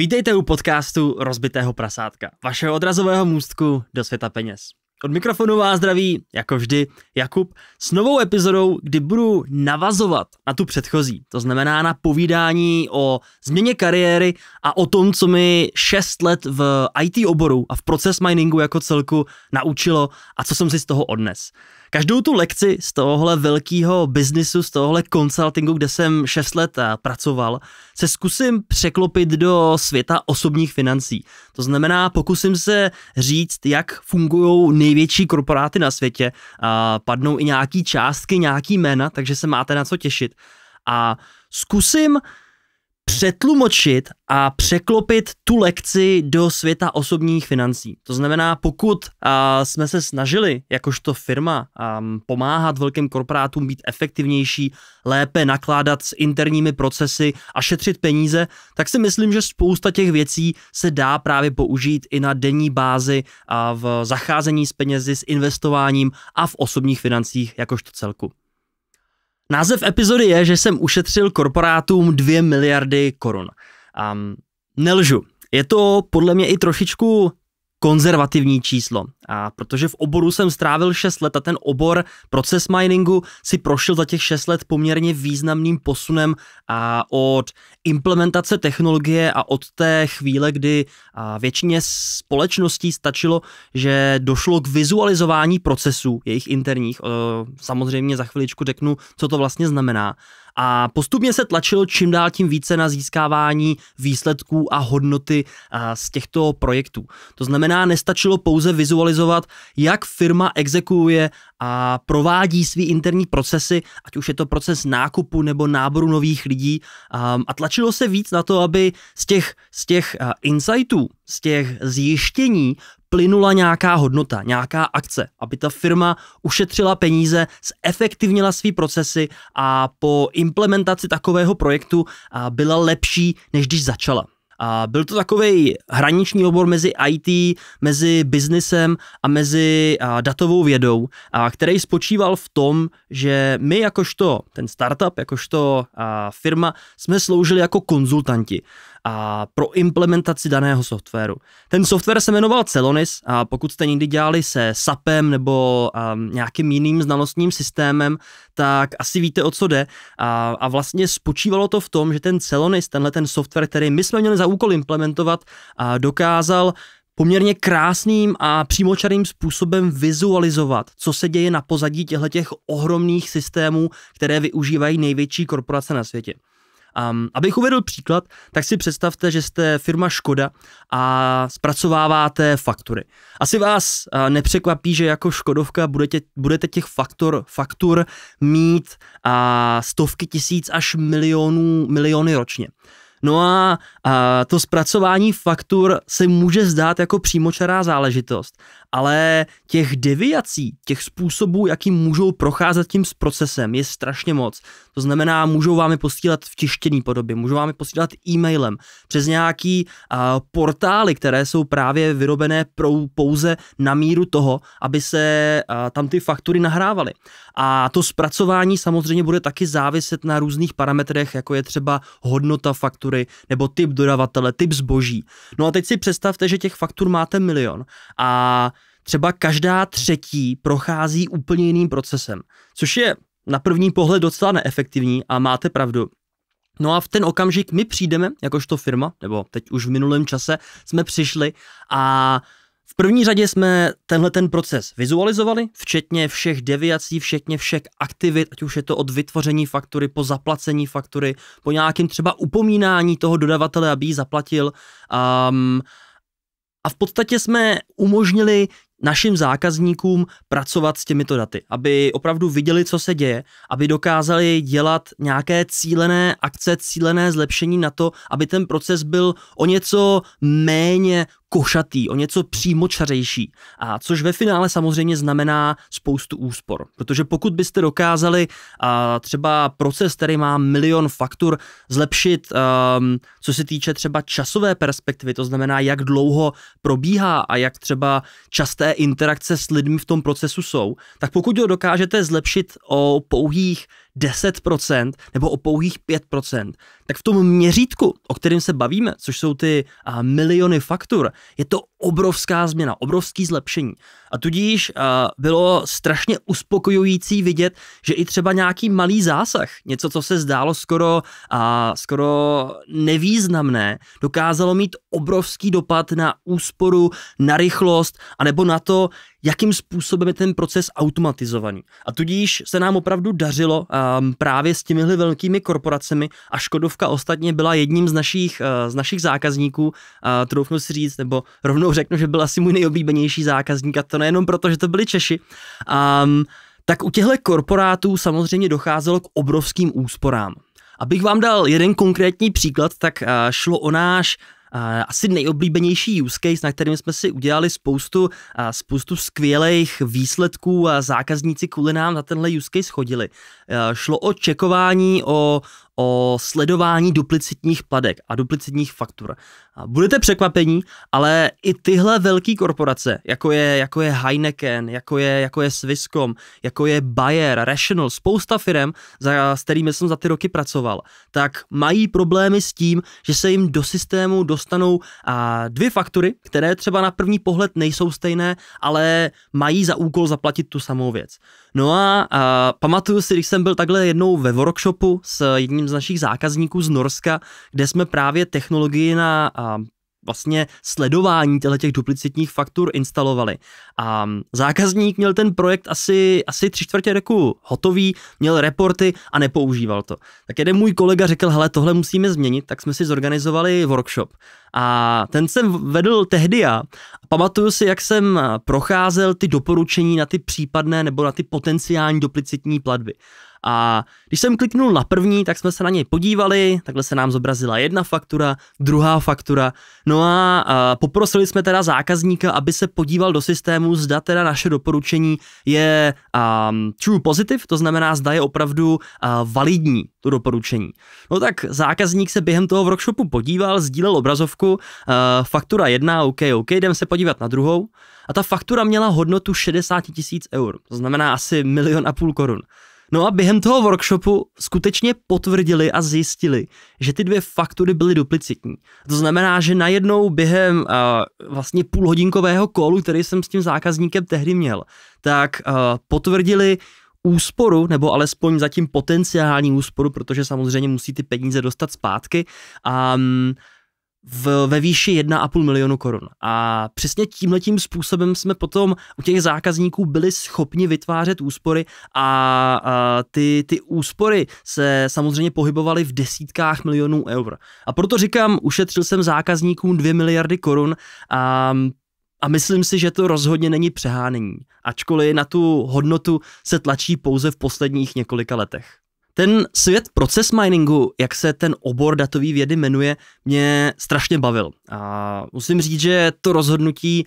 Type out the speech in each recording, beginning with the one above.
Vítejte u podcastu Rozbitého prasátka, vašeho odrazového můstku do světa peněz. Od mikrofonu vás zdraví, jako vždy, Jakub, s novou epizodou, kdy budu navazovat na tu předchozí. To znamená na povídání o změně kariéry a o tom, co mi 6 let v IT oboru a v proces miningu jako celku naučilo a co jsem si z toho odnes. Každou tu lekci z tohohle velkého biznisu, z tohohle konsultingu, kde jsem 6 let pracoval, se zkusím překlopit do světa osobních financí. To znamená, pokusím se říct, jak fungují nej největší korporáty na světě, a padnou i nějaký částky, nějaký jména, takže se máte na co těšit. A zkusím přetlumočit a překlopit tu lekci do světa osobních financí. To znamená, pokud a, jsme se snažili jakožto firma a, pomáhat velkým korporátům být efektivnější, lépe nakládat s interními procesy a šetřit peníze, tak si myslím, že spousta těch věcí se dá právě použít i na denní bázi a v zacházení s penězi, s investováním a v osobních financích jakožto celku. Název epizody je, že jsem ušetřil korporátům 2 miliardy korun. Um, nelžu. Je to podle mě i trošičku konzervativní číslo. A protože v oboru jsem strávil 6 let a ten obor proces miningu si prošel za těch 6 let poměrně významným posunem a od implementace technologie a od té chvíle, kdy většině společností stačilo, že došlo k vizualizování procesů jejich interních. Samozřejmě za chviličku řeknu, co to vlastně znamená. A postupně se tlačilo čím dál tím více na získávání výsledků a hodnoty z těchto projektů. To znamená, nestačilo pouze vizualizovat, jak firma exekuje a provádí svý interní procesy, ať už je to proces nákupu nebo náboru nových lidí. A tlačilo se víc na to, aby z těch, z těch insightů, z těch zjištění plynula nějaká hodnota, nějaká akce, aby ta firma ušetřila peníze, zefektivnila svý procesy a po implementaci takového projektu byla lepší, než když začala. A byl to takový hraniční obor mezi IT, mezi biznesem a mezi a, datovou vědou, a, který spočíval v tom, že my jakožto ten startup, jakožto a, firma jsme sloužili jako konzultanti a pro implementaci daného softwaru. Ten software se jmenoval Celonis a pokud jste někdy dělali se SAPem nebo um, nějakým jiným znalostním systémem, tak asi víte, o co jde. A, a vlastně spočívalo to v tom, že ten Celonis, tenhle ten software, který my jsme měli za úkol implementovat, a dokázal poměrně krásným a přímočarým způsobem vizualizovat, co se děje na pozadí těchto ohromných systémů, které využívají největší korporace na světě. Um, abych uvedl příklad, tak si představte, že jste firma Škoda a zpracováváte faktury. Asi vás uh, nepřekvapí, že jako Škodovka budete, budete těch faktor, faktur mít uh, stovky tisíc až milionů, miliony ročně. No a, a to zpracování faktur se může zdát jako přímočará záležitost, ale těch deviací, těch způsobů, jakým můžou procházet tím s procesem, je strašně moc. To znamená, můžou vám je posílat v tištěný podobě, můžou vám je posílat e-mailem, přes nějaký uh, portály, které jsou právě vyrobené pro, pouze na míru toho, aby se uh, tam ty faktury nahrávaly. A to zpracování samozřejmě bude taky záviset na různých parametrech, jako je třeba hodnota faktury nebo typ dodavatele, typ zboží. No a teď si představte, že těch faktur máte milion a třeba každá třetí prochází úplně jiným procesem, což je na první pohled docela neefektivní a máte pravdu. No a v ten okamžik my přijdeme, jakožto firma, nebo teď už v minulém čase jsme přišli a v první řadě jsme tenhle ten proces vizualizovali, včetně všech deviací, včetně všech aktivit, ať už je to od vytvoření faktury po zaplacení faktury, po nějakém třeba upomínání toho dodavatele, aby ji zaplatil. Um, a v podstatě jsme umožnili našim zákazníkům pracovat s těmito daty, aby opravdu viděli, co se děje, aby dokázali dělat nějaké cílené akce, cílené zlepšení na to, aby ten proces byl o něco méně košatý, o něco přímočařejší. A což ve finále samozřejmě znamená spoustu úspor. Protože pokud byste dokázali a třeba proces, který má milion faktur, zlepšit, um, co se týče třeba časové perspektivy, to znamená, jak dlouho probíhá a jak třeba časté interakce s lidmi v tom procesu jsou, tak pokud ho dokážete zlepšit o pouhých 10% nebo o pouhých 5%, tak v tom měřítku, o kterém se bavíme, což jsou ty a, miliony faktur, je to obrovská změna, obrovský zlepšení. A tudíž a, bylo strašně uspokojující vidět, že i třeba nějaký malý zásah, něco, co se zdálo skoro, a, skoro nevýznamné, dokázalo mít obrovský dopad na úsporu, na rychlost, anebo na to, jakým způsobem je ten proces automatizovaný. A tudíž se nám opravdu dařilo um, právě s těmihle velkými korporacemi a Škodovka ostatně byla jedním z našich, uh, z našich zákazníků, uh, troufnu si říct, nebo rovnou řeknu, že byl asi můj nejoblíbenější zákazník a to nejenom proto, že to byli Češi. Um, tak u těchto korporátů samozřejmě docházelo k obrovským úsporám. Abych vám dal jeden konkrétní příklad, tak eh, šlo o náš Eh, asi nejoblíbenější use case, na kterým jsme si udělali spoustu, eh, spoustu skvělých výsledků a zákazníci kvůli nám na tenhle use case chodili. Eh, šlo o čekování, o, o sledování duplicitních pladek a duplicitních faktur. Budete překvapení, ale i tyhle velké korporace, jako je, jako je Heineken, jako je, jako je Swisscom, jako je Bayer, Rational, spousta firm, za, s kterými jsem za ty roky pracoval, tak mají problémy s tím, že se jim do systému dostanou a, dvě faktury, které třeba na první pohled nejsou stejné, ale mají za úkol zaplatit tu samou věc. No a, a pamatuju si, když jsem byl takhle jednou ve workshopu s jedním jedním z našich zákazníků z Norska, kde jsme právě technologii na a, vlastně sledování těch duplicitních faktur instalovali. A zákazník měl ten projekt asi, asi tři čtvrtě roku hotový, měl reporty a nepoužíval to. Tak jeden můj kolega řekl, hele, tohle musíme změnit, tak jsme si zorganizovali workshop. A ten jsem vedl tehdy a Pamatuju si, jak jsem procházel ty doporučení na ty případné nebo na ty potenciální duplicitní platby. A když jsem kliknul na první, tak jsme se na něj podívali, takhle se nám zobrazila jedna faktura, druhá faktura, no a, a poprosili jsme teda zákazníka, aby se podíval do systému, zda teda naše doporučení je um, true positive, to znamená, zda je opravdu uh, validní to doporučení. No tak zákazník se během toho workshopu podíval, sdílel obrazovku, uh, faktura jedna, OK, OK, jdem se podívat na druhou. A ta faktura měla hodnotu 60 tisíc eur, to znamená asi milion a půl korun. No a během toho workshopu skutečně potvrdili a zjistili, že ty dvě faktury byly duplicitní. To znamená, že najednou během uh, vlastně půlhodinkového kolu, který jsem s tím zákazníkem tehdy měl, tak uh, potvrdili úsporu, nebo alespoň zatím potenciální úsporu, protože samozřejmě musí ty peníze dostat zpátky. A um, v, ve výši 1,5 milionu korun. A přesně tímhletím způsobem jsme potom u těch zákazníků byli schopni vytvářet úspory a, a ty, ty úspory se samozřejmě pohybovaly v desítkách milionů eur. A proto říkám, ušetřil jsem zákazníkům 2 miliardy korun a a myslím si, že to rozhodně není přehánění, ačkoliv na tu hodnotu se tlačí pouze v posledních několika letech. Ten svět proces miningu, jak se ten obor datové vědy jmenuje, mě strašně bavil. A musím říct, že to rozhodnutí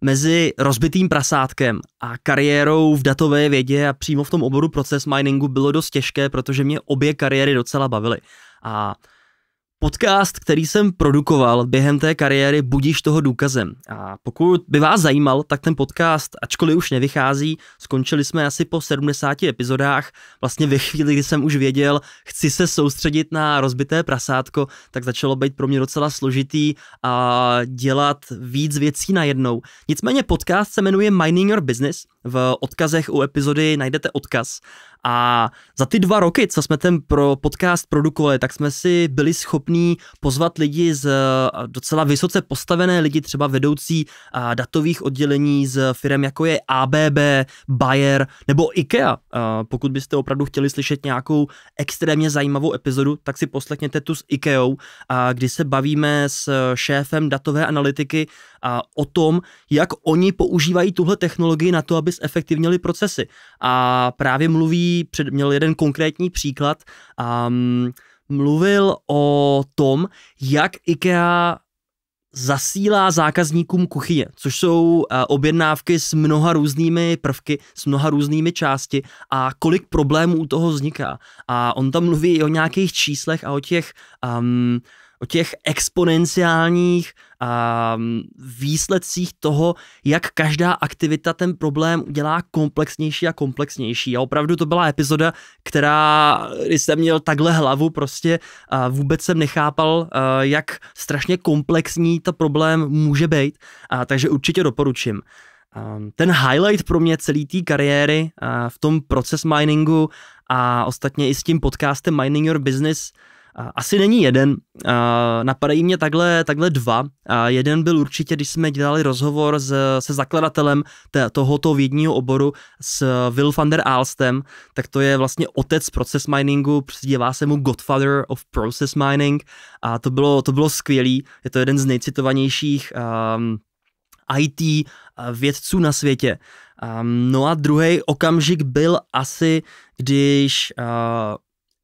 mezi rozbitým prasátkem a kariérou v datové vědě a přímo v tom oboru proces miningu bylo dost těžké, protože mě obě kariéry docela bavily. A Podcast, který jsem produkoval během té kariéry, budíš toho důkazem. A pokud by vás zajímal, tak ten podcast, ačkoliv už nevychází, skončili jsme asi po 70 epizodách. Vlastně ve chvíli, kdy jsem už věděl, chci se soustředit na rozbité prasátko, tak začalo být pro mě docela složitý a dělat víc věcí najednou. Nicméně podcast se jmenuje Mining Your Business v odkazech u epizody najdete odkaz. A za ty dva roky, co jsme ten pro podcast produkovali, tak jsme si byli schopní pozvat lidi z eh, docela vysoce postavené lidi, třeba vedoucí eh, datových oddělení z firm jako je ABB, Bayer nebo IKEA. Eh, pokud byste opravdu chtěli slyšet nějakou extrémně zajímavou epizodu, tak si poslechněte tu s IKEou, kdy se bavíme s šéfem datové analytiky o tom, jak oni používají tuhle technologii na to, aby zefektivnili procesy. A právě mluví, před, měl jeden konkrétní příklad, um, mluvil o tom, jak IKEA zasílá zákazníkům kuchyně, což jsou eh, objednávky s mnoha různými prvky, s mnoha různými části a kolik problémů u toho vzniká. A on tam mluví i o nějakých číslech a o těch um, o těch exponenciálních a výsledcích toho, jak každá aktivita ten problém udělá komplexnější a komplexnější. A opravdu to byla epizoda, která, když jsem měl takhle hlavu, prostě a vůbec jsem nechápal, a jak strašně komplexní ta problém může být, a takže určitě doporučím. Ten highlight pro mě celý té kariéry v tom proces miningu a ostatně i s tím podcastem Mining Your Business – asi není jeden, napadají mě takhle, takhle dva. Jeden byl určitě, když jsme dělali rozhovor s, se zakladatelem t- tohoto vědního oboru s Will van der Alstem, tak to je vlastně otec process miningu, přidělá se mu Godfather of Process Mining a to bylo, to bylo skvělý, je to jeden z nejcitovanějších um, IT vědců na světě. Um, no a druhý okamžik byl asi, když uh,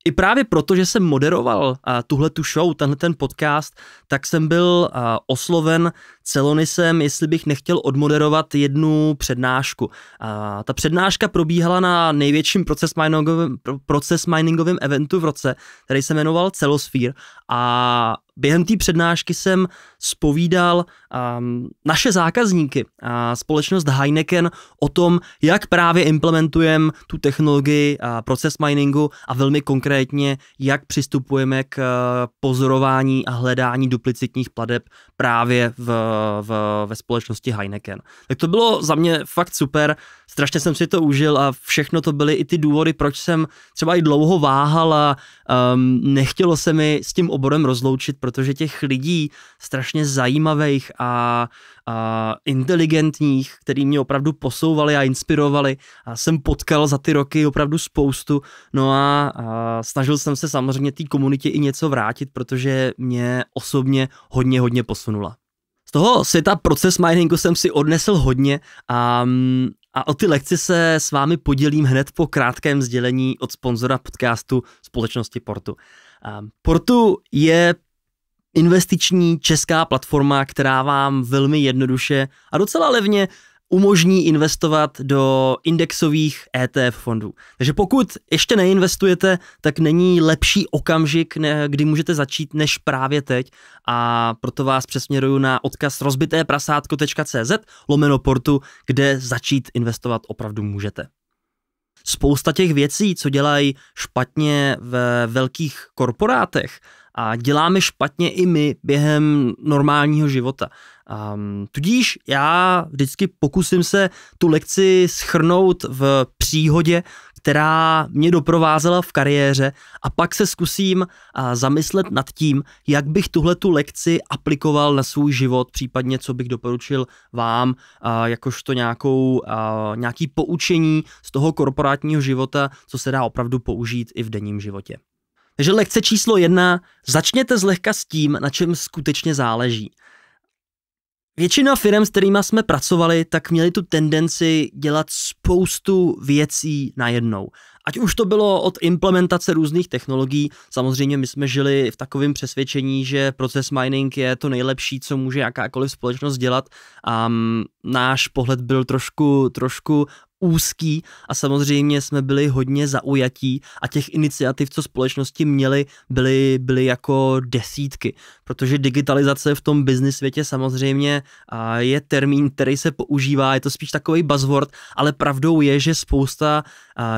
i právě proto, že jsem moderoval tuhle tu show, tenhle ten podcast, tak jsem byl osloven Celonisem, jestli bych nechtěl odmoderovat jednu přednášku. ta přednáška probíhala na největším proces miningovém, proces miningovém eventu v roce, který se jmenoval Celosphere a během té přednášky jsem spovídal um, ehm, naše zákazníky a společnost Heineken o tom, jak právě implementujeme tu technologii a proces miningu a velmi konkrétně, jak přistupujeme k eh, pozorování a hledání duplicitních pladeb právě v, v, ve společnosti Heineken. Tak to bylo za mě fakt super strašně jsem si to užil a všechno to byly i ty důvody, proč jsem třeba i dlouho váhal a um, nechtělo se mi s tím oborem rozloučit, protože těch lidí strašně zajímavých a, a inteligentních, který mě opravdu posouvali a inspirovali, a jsem potkal za ty roky opravdu spoustu, no a, a snažil jsem se samozřejmě té komunitě i něco vrátit, protože mě osobně hodně, hodně posunula Z toho světa proces miningu jsem si odnesl hodně a mm, a o ty lekci se s vámi podělím hned po krátkém sdělení od sponzora podcastu společnosti Portu. Portu je investiční česká platforma, která vám velmi jednoduše a docela levně umožní investovat do indexových ETF fondů. Takže pokud ještě neinvestujete, tak není lepší okamžik, kdy můžete začít, než právě teď. A proto vás přesměruju na odkaz rozbitéprasátko.cz lomeno portu, kde začít investovat opravdu můžete. Spousta těch věcí, co dělají špatně ve velkých korporátech, a děláme špatně i my během normálního života. Um, tudíž já vždycky pokusím se tu lekci schrnout v příhodě, která mě doprovázela v kariéře a pak se zkusím uh, zamyslet nad tím, jak bych tuhle tu lekci aplikoval na svůj život, případně co bych doporučil vám, uh, jakožto nějakou, uh, nějaký poučení z toho korporátního života, co se dá opravdu použít i v denním životě. Takže lekce číslo jedna, začněte zlehka s tím, na čem skutečně záleží. Většina firm, s kterými jsme pracovali, tak měli tu tendenci dělat spoustu věcí najednou. Ať už to bylo od implementace různých technologií, samozřejmě my jsme žili v takovém přesvědčení, že proces mining je to nejlepší, co může jakákoliv společnost dělat a um, náš pohled byl trošku, trošku úzký a samozřejmě jsme byli hodně zaujatí a těch iniciativ, co společnosti měly, byly, byly jako desítky, protože digitalizace v tom business světě samozřejmě je termín, který se používá, je to spíš takový buzzword, ale pravdou je, že spousta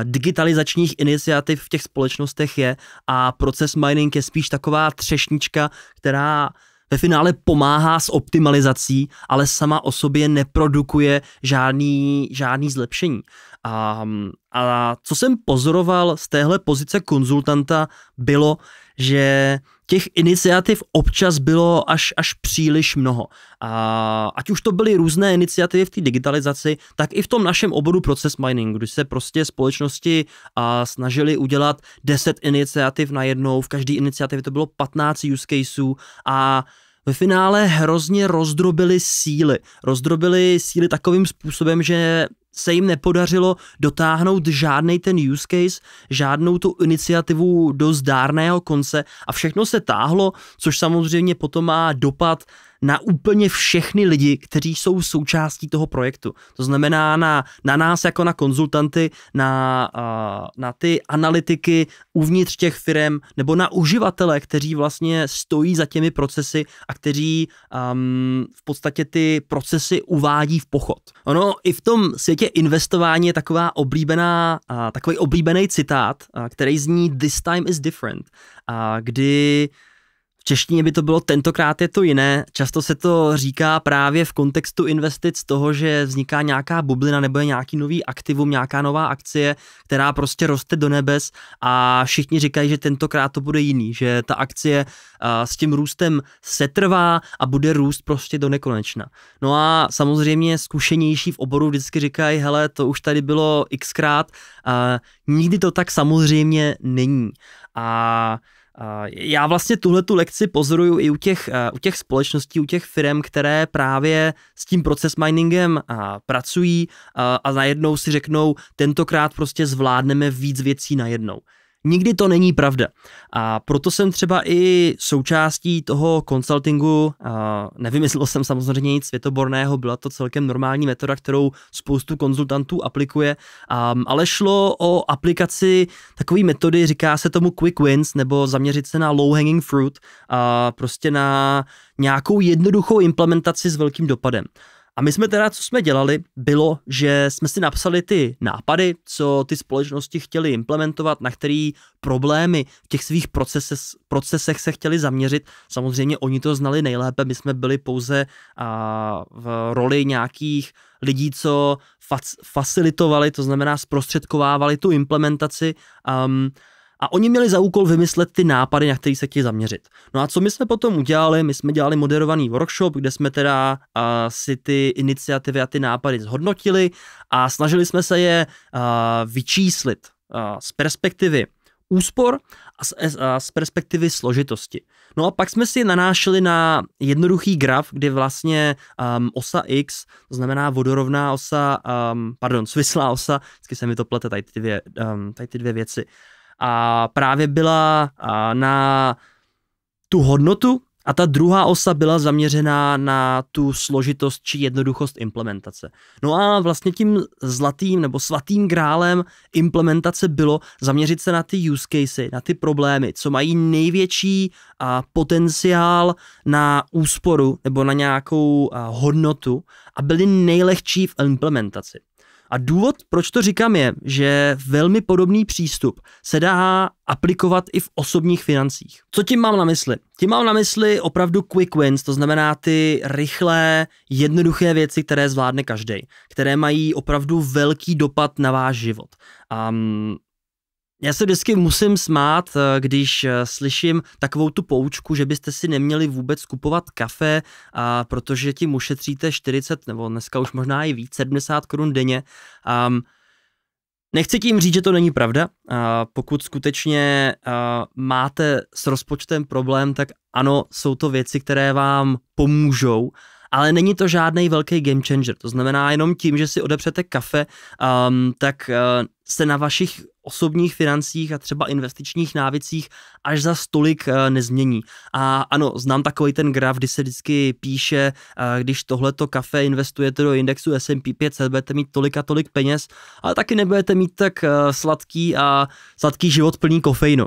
digitalizačních iniciativ v těch společnostech je a proces mining je spíš taková třešnička, která ve finále pomáhá s optimalizací, ale sama o sobě neprodukuje žádný, žádný zlepšení. A, a co jsem pozoroval z téhle pozice konzultanta, bylo, že těch iniciativ občas bylo až, až příliš mnoho. A ať už to byly různé iniciativy v té digitalizaci, tak i v tom našem oboru proces mining, kdy se prostě společnosti a, snažili udělat 10 iniciativ na jednou, v každé iniciativě to bylo 15 use caseů a ve finále hrozně rozdrobili síly. Rozdrobili síly takovým způsobem, že se jim nepodařilo dotáhnout žádný ten use case, žádnou tu iniciativu do zdárného konce a všechno se táhlo, což samozřejmě potom má dopad na úplně všechny lidi, kteří jsou součástí toho projektu. To znamená na, na nás jako na konzultanty, na, na ty analytiky uvnitř těch firm nebo na uživatele, kteří vlastně stojí za těmi procesy a kteří um, v podstatě ty procesy uvádí v pochod. Ono i v tom světě investování je taková oblíbená, takový oblíbený citát, který zní This time is different, kdy češtině by to bylo tentokrát je to jiné. Často se to říká právě v kontextu investic toho, že vzniká nějaká bublina nebo je nějaký nový aktivum, nějaká nová akcie, která prostě roste do nebes a všichni říkají, že tentokrát to bude jiný, že ta akcie s tím růstem setrvá a bude růst prostě do nekonečna. No a samozřejmě zkušenější v oboru vždycky říkají, hele, to už tady bylo xkrát, a nikdy to tak samozřejmě není. A Eh, já vlastně tuhle tu lekci pozoruju i u těch, eh, u těch společností, u těch firm, které právě s tím proces miningem eh, pracují a najednou si řeknou, tentokrát prostě zvládneme víc věcí najednou. Nikdy to není pravda. A proto jsem třeba i součástí toho konsultingu, nevymyslel jsem samozřejmě nic světoborného, byla to celkem normální metoda, kterou spoustu konzultantů aplikuje, ale šlo o aplikaci takové metody, říká se tomu quick wins, nebo zaměřit se na low hanging fruit, a prostě na nějakou jednoduchou implementaci s velkým dopadem. A my jsme teda, co jsme dělali, bylo, že jsme si napsali ty nápady, co ty společnosti chtěly implementovat, na který problémy v těch svých procesech, procesech se chtěli zaměřit. Samozřejmě oni to znali nejlépe, my jsme byli pouze a, v roli nějakých lidí, co fac, facilitovali, to znamená zprostředkovávali tu implementaci. Um, a oni měli za úkol vymyslet ty nápady, na který se chtějí zaměřit. No a co my jsme potom udělali? My jsme dělali moderovaný workshop, kde jsme teda uh, si ty iniciativy a ty nápady zhodnotili a snažili jsme se je uh, vyčíslit uh, z perspektivy úspor a z, e, a z perspektivy složitosti. No a pak jsme si nanášeli na jednoduchý graf, kdy vlastně um, osa X, to znamená vodorovná osa, um, pardon, svislá osa, vždycky se mi to plete tady ty dvě, um, tady ty dvě věci, a právě byla na tu hodnotu a ta druhá osa byla zaměřená na tu složitost či jednoduchost implementace. No a vlastně tím zlatým nebo svatým grálem implementace bylo zaměřit se na ty use casey, na ty problémy, co mají největší a, potenciál na úsporu nebo na nějakou hodnotu a byly nejlehčí v implementaci. A důvod, proč to říkám, je, že velmi podobný přístup se dá aplikovat i v osobních financích. Co tím mám na mysli? Tím mám na mysli opravdu quick wins, to znamená ty rychlé, jednoduché věci, které zvládne každý, které mají opravdu velký dopad na váš život. A já se vždycky musím smát, eh, když eh, slyším takovou tu poučku, že byste si neměli vůbec kupovat kafe, a protože tím ušetříte 40 nebo dneska už možná i víc, 70 korun denně. Um, Nechci tím říct, že to není pravda. A pokud skutečně eh, máte s rozpočtem problém, tak ano, jsou to věci, které vám pomůžou, ale není to žádný velký game changer. To znamená, jenom tím, že si odepřete kafe, um, tak uh, se na vašich osobních financích a třeba investičních návycích až za stolik eh, nezmění. A ano, znám takový ten graf, kdy se vždycky píše, eh, když tohleto kafe investujete do indexu S&P 500, budete mít tolik a tolik peněz, ale taky nebudete mít tak eh, sladký a sladký život plný kofeinu.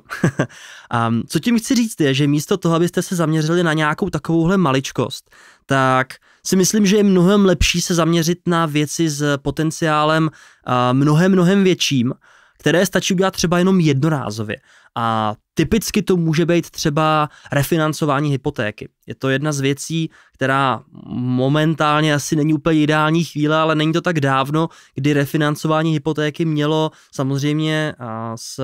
a co tím chci říct je, že místo toho, abyste se zaměřili na nějakou takovouhle maličkost, tak si myslím, že je mnohem lepší se zaměřit na věci s potenciálem mnohem, mnohem větším které stačí udělat třeba jenom jednorázově. A typicky to může být třeba refinancování hypotéky. Je to jedna z věcí, která momentálně asi není úplně ideální chvíle, ale není to tak dávno, kdy refinancování hypotéky mělo samozřejmě s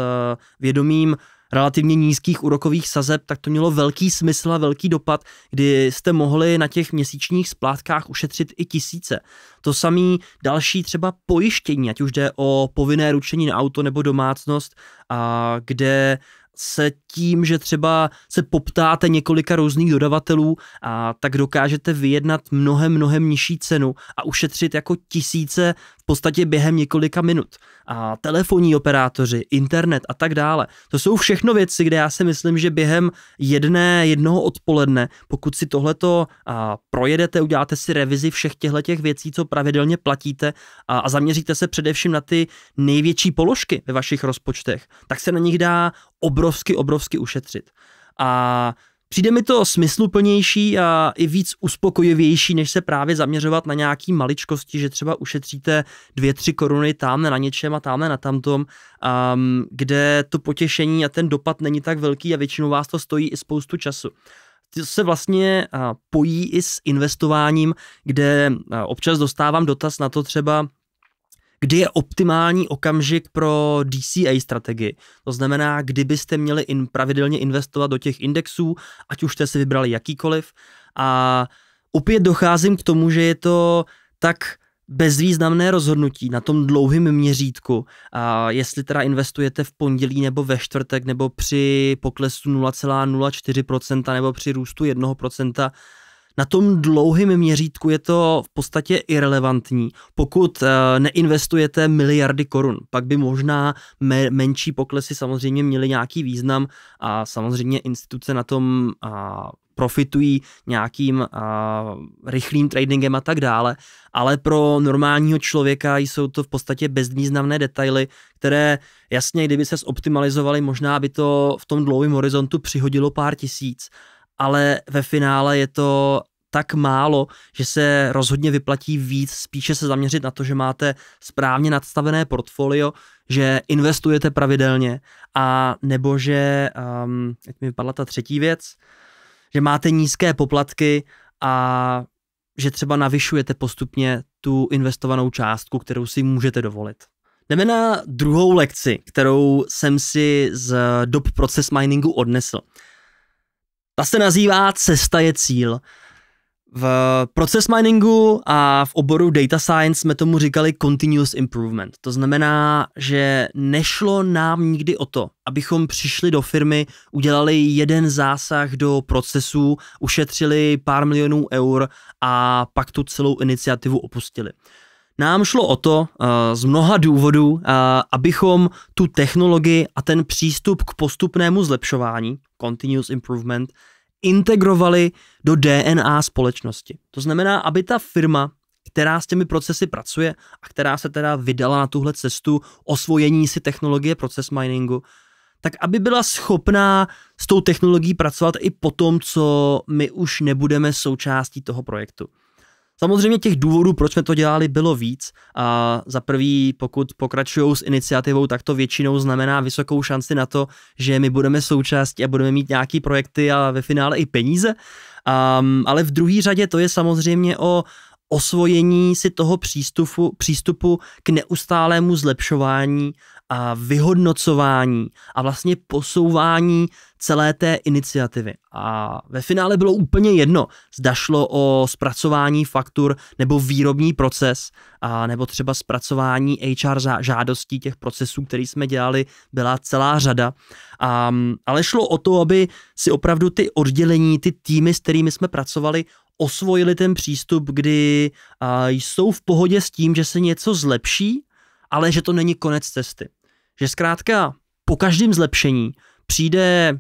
vědomím relativně nízkých úrokových sazeb, tak to mělo velký smysl a velký dopad, kdy jste mohli na těch měsíčních splátkách ušetřit i tisíce. To samé další třeba pojištění, ať už jde o povinné ručení na auto nebo domácnost, a kde se tím, že třeba se poptáte několika různých dodavatelů, a tak dokážete vyjednat mnohem, mnohem nižší cenu a ušetřit jako tisíce v podstatě během několika minut. A telefonní operátoři, internet a tak dále. To jsou všechno věci, kde já si myslím, že během jedné, jednoho odpoledne, pokud si tohleto a, projedete, uděláte si revizi všech těchto těch věcí, co pravidelně platíte a, a zaměříte se především na ty největší položky ve vašich rozpočtech, tak se na nich dá obrovsky, obrovsky ušetřit. A Přijde mi to smysluplnější a i víc uspokojivější, než se právě zaměřovat na nějaký maličkosti, že třeba ušetříte dvě, tři koruny tamhle na něčem a tamhle na tamtom, um, kde to potěšení a ten dopad není tak velký a většinou vás to stojí i spoustu času se vlastně pojí i s investováním, kde občas dostávám dotaz na to třeba, kdy je optimální okamžik pro DCA strategii. To znamená, kdybyste měli in, pravidelně investovat do těch indexů, ať už jste si vybrali jakýkoliv. A opět docházím k tomu, že je to tak bezvýznamné rozhodnutí na tom dlouhém měřítku, a jestli teda investujete v pondělí nebo ve čtvrtek nebo při poklesu 0,04% nebo při růstu 1%, na tom dlouhém měřítku je to v podstatě irrelevantní. Pokud eh, neinvestujete miliardy korun, pak by možná menší poklesy samozřejmě měly nějaký význam a samozřejmě instituce na tom eh, profitují nějakým eh, rychlým tradingem a tak dále, ale pro normálního člověka jsou to v podstatě bezvýznamné detaily, které jasně, kdyby se zoptimalizovaly, možná by to v tom dlouhém horizontu přihodilo pár tisíc, ale ve finále je to tak málo, že se rozhodně vyplatí víc spíše se zaměřit na to, že máte správně nadstavené portfolio, že investujete pravidelně a nebo že, um, jak mi vypadla ta třetí věc, že máte nízké poplatky a že třeba navyšujete postupně tu investovanou částku, kterou si můžete dovolit. Jdeme na druhou lekci, kterou jsem si z dob proces miningu odnesl. Ta se nazývá Cesta je cíl. V proces miningu a v oboru data science jsme tomu říkali continuous improvement. To znamená, že nešlo nám nikdy o to, abychom přišli do firmy, udělali jeden zásah do procesu, ušetřili pár milionů eur a pak tu celou iniciativu opustili. Nám šlo o to eh, z mnoha důvodů, eh, abychom tu technologii a ten přístup k postupnému zlepšování, continuous improvement, integrovali do DNA společnosti. To znamená, aby ta firma, která s těmi procesy pracuje a která se teda vydala na tuhle cestu osvojení si technologie proces miningu, tak aby byla schopná s tou technologií pracovat i po tom, co my už nebudeme součástí toho projektu. Samozřejmě těch důvodů, proč jsme to dělali, bylo víc. A za prvý, pokud pokračují s iniciativou, tak to většinou znamená vysokou šanci na to, že my budeme součástí a budeme mít nějaký projekty a ve finále i peníze. Um, ale v druhé řadě to je samozřejmě o osvojení si toho přístupu, přístupu k neustálému zlepšování a vyhodnocování a vlastně posouvání celé té iniciativy. A ve finále bylo úplně jedno, zda šlo o zpracování faktur nebo výrobní proces, a nebo třeba zpracování HR žádostí těch procesů, které jsme dělali, byla celá řada. A, ale šlo o to, aby si opravdu ty oddělení, ty týmy, s kterými jsme pracovali, osvojili ten přístup, kdy jsou v pohodě s tím, že se něco zlepší, ale že to není konec cesty. Že zkrátka po každém zlepšení přijde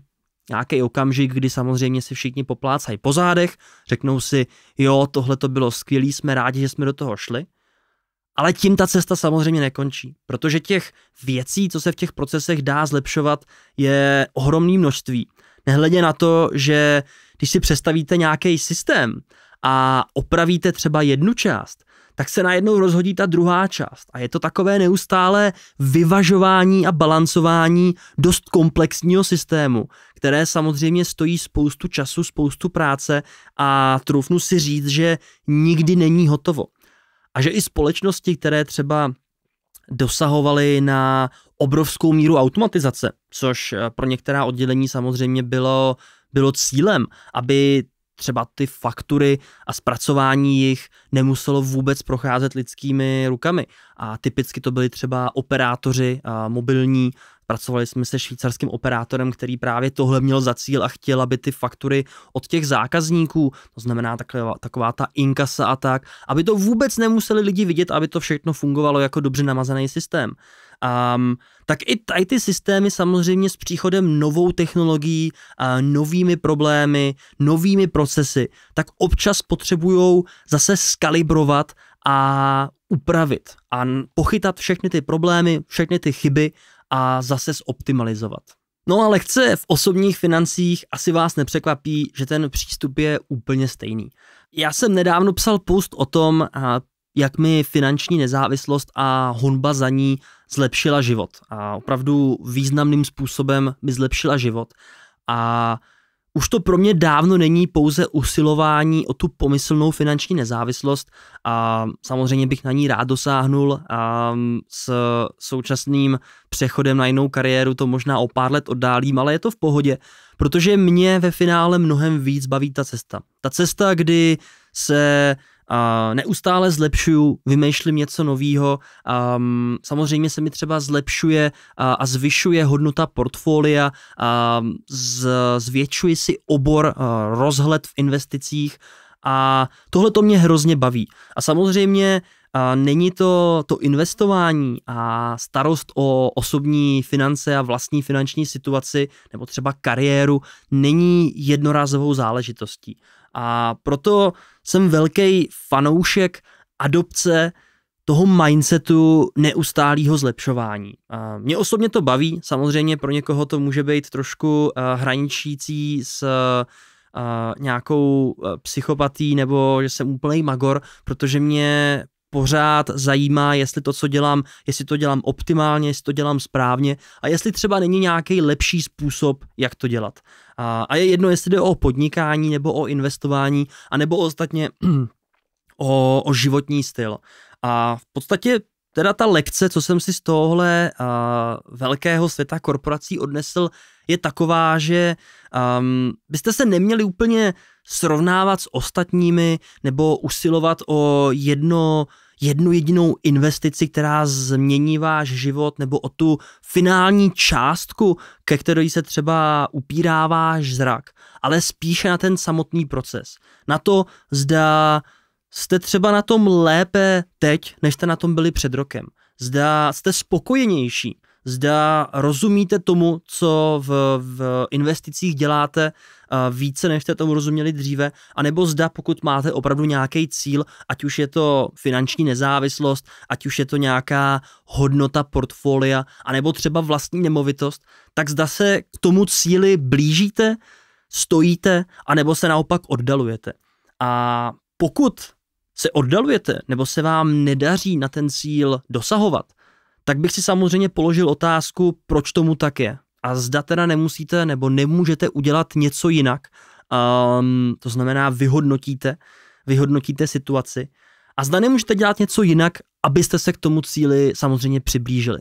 nějaký okamžik, kdy samozřejmě si všichni poplácají po zádech, řeknou si, jo, tohle to bylo skvělý, jsme rádi, že jsme do toho šli. Ale tím ta cesta samozřejmě nekončí, protože těch věcí, co se v těch procesech dá zlepšovat, je ohromné množství. Nehledě na to, že když si přestavíte nějaký systém a opravíte třeba jednu část, tak se najednou rozhodí ta druhá část. A je to takové neustále vyvažování a balancování dost komplexního systému, které samozřejmě stojí spoustu času, spoustu práce a trufnu si říct, že nikdy není hotovo. A že i společnosti, které třeba dosahovaly na obrovskou míru automatizace, což eh, pro některá oddělení samozřejmě bylo bylo cílem, aby třeba ty faktury a zpracování jich nemuselo vůbec procházet lidskými rukami. A typicky to byli třeba operátoři mobilní Pracovali jsme se švýcarským operátorem, který právě tohle měl za cíl a chtěl, aby ty faktury od těch zákazníků, to znamená taková, taková ta inkasa a tak, aby to vůbec nemuseli lidi vidět, aby to všechno fungovalo jako dobře namazaný systém. Um, tak i tady ty systémy samozřejmě s příchodem novou technologií, a novými problémy, novými procesy, tak občas potřebují zase skalibrovat a upravit a pochytat všechny ty problémy, všechny ty chyby a zase zoptimalizovat. No a lekce v osobních financích asi vás nepřekvapí, že ten přístup je úplně stejný. Já jsem nedávno psal post o tom, jak mi finanční nezávislost a honba za ní zlepšila život. A opravdu významným způsobem mi zlepšila život. A už to pro mě dávno není pouze usilování o tu pomyslnou finanční nezávislost a samozřejmě bych na ní rád dosáhnul a s současným přechodem na jinou kariéru to možná o pár let oddálím, ale je to v pohodě, protože mě ve finále mnohem víc baví ta cesta. Ta cesta, kdy se a neustále zlepšuju, vymýšlím něco nového. samozřejmě se mi třeba zlepšuje a, a zvyšuje hodnota portfolia, a, z, zvětšuji si obor, a, rozhled v investicích a tohle to mě hrozně baví. A samozřejmě a není to to investování a starost o osobní finance a vlastní finanční situaci nebo třeba kariéru není jednorázovou záležitostí. A proto jsem velký fanoušek adopce toho mindsetu neustálého zlepšování. Mě osobně to baví, samozřejmě pro někoho to může být trošku eh, hraničící s eh, nějakou eh, psychopatí nebo že jsem úplný magor, protože mě pořád zajímá, jestli to, co dělám, jestli to dělám optimálně, jestli to dělám správně a jestli třeba není nějaký lepší způsob, jak to dělat. A, a je jedno, jestli jde o podnikání nebo o investování, nebo ostatně o, o životní styl. A v podstatě teda ta lekce, co jsem si z tohohle a, velkého světa korporací odnesl, je taková, že um, byste se neměli úplně srovnávat s ostatními nebo usilovat o jedno jednu jedinou investici, která změní váš život nebo o tu finální částku, ke které se třeba upírá váš zrak, ale spíše na ten samotný proces. Na to, zda jste třeba na tom lépe teď, než jste na tom byli před rokem. Zda jste spokojenější, zda rozumíte tomu, co v, v investicích děláte více, než jste tomu rozuměli dříve, anebo zda, pokud máte opravdu nějaký cíl, ať už je to finanční nezávislost, ať už je to nějaká hodnota portfolia, anebo třeba vlastní nemovitost, tak zda se k tomu cíli blížíte, stojíte, anebo se naopak oddalujete. A pokud se oddalujete, nebo se vám nedaří na ten cíl dosahovat, tak bych si samozřejmě položil otázku, proč tomu tak je a zda teda nemusíte nebo nemůžete udělat něco jinak, um, to znamená vyhodnotíte, vyhodnotíte situaci a zda nemůžete dělat něco jinak, abyste se k tomu cíli samozřejmě přiblížili.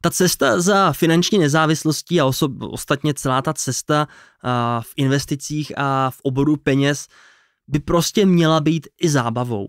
Ta cesta za finanční nezávislostí a oso- ostatně celá ta cesta uh, v investicích a v oboru peněz by prostě měla být i zábavou.